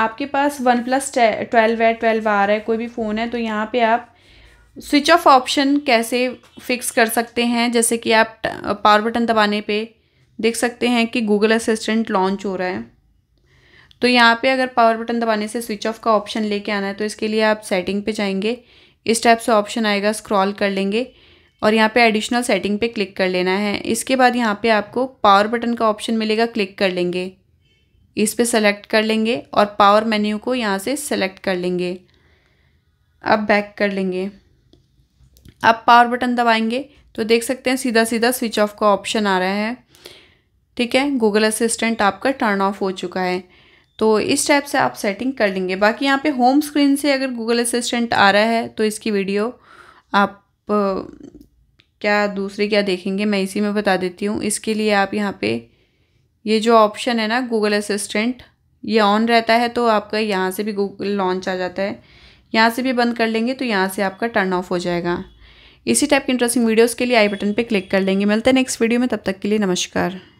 आपके पास one plus twelve है ट्वेल्व आ रहा है कोई भी फ़ोन है तो यहाँ पे आप स्विच ऑफ ऑप्शन कैसे फ़िक्स कर सकते हैं जैसे कि आप पावर बटन दबाने पे देख सकते हैं कि गूगल असिस्टेंट लॉन्च हो रहा है तो यहाँ पे अगर पावर बटन दबाने से स्विच ऑफ का ऑप्शन लेके आना है तो इसके लिए आप सेटिंग पे जाएंगे इस टाइप से ऑप्शन आएगा स्क्रॉल कर लेंगे और यहाँ पे एडिशनल सेटिंग पे क्लिक कर लेना है इसके बाद यहाँ पे आपको पावर बटन का ऑप्शन मिलेगा क्लिक कर लेंगे इस पर सेलेक्ट कर लेंगे और पावर मेन्यू को यहाँ से सेलेक्ट कर लेंगे अब बैक कर लेंगे अब पावर बटन दबाएंगे तो देख सकते हैं सीधा सीधा स्विच ऑफ का ऑप्शन आ रहा है ठीक है गूगल असिस्टेंट आपका टर्न ऑफ हो चुका है तो इस टाइप से आप सेटिंग कर लेंगे बाकी यहाँ पे होम स्क्रीन से अगर गूगल असिस्टेंट आ रहा है तो इसकी वीडियो आप क्या दूसरे क्या देखेंगे मैं इसी में बता देती हूँ इसके लिए आप यहाँ पर ये जो ऑप्शन है ना गूगल असिस्टेंट ये ऑन रहता है तो आपका यहाँ से भी गूगल लॉन्च आ जाता है यहाँ से भी बंद कर लेंगे तो यहाँ से आपका टर्न ऑफ हो जाएगा इसी टाइप की इंटरेस्टिंग वीडियोज़ के लिए आई बटन पर क्लिक कर लेंगे मिलते हैं नेक्स्ट वीडियो में तब तक के लिए नमस्कार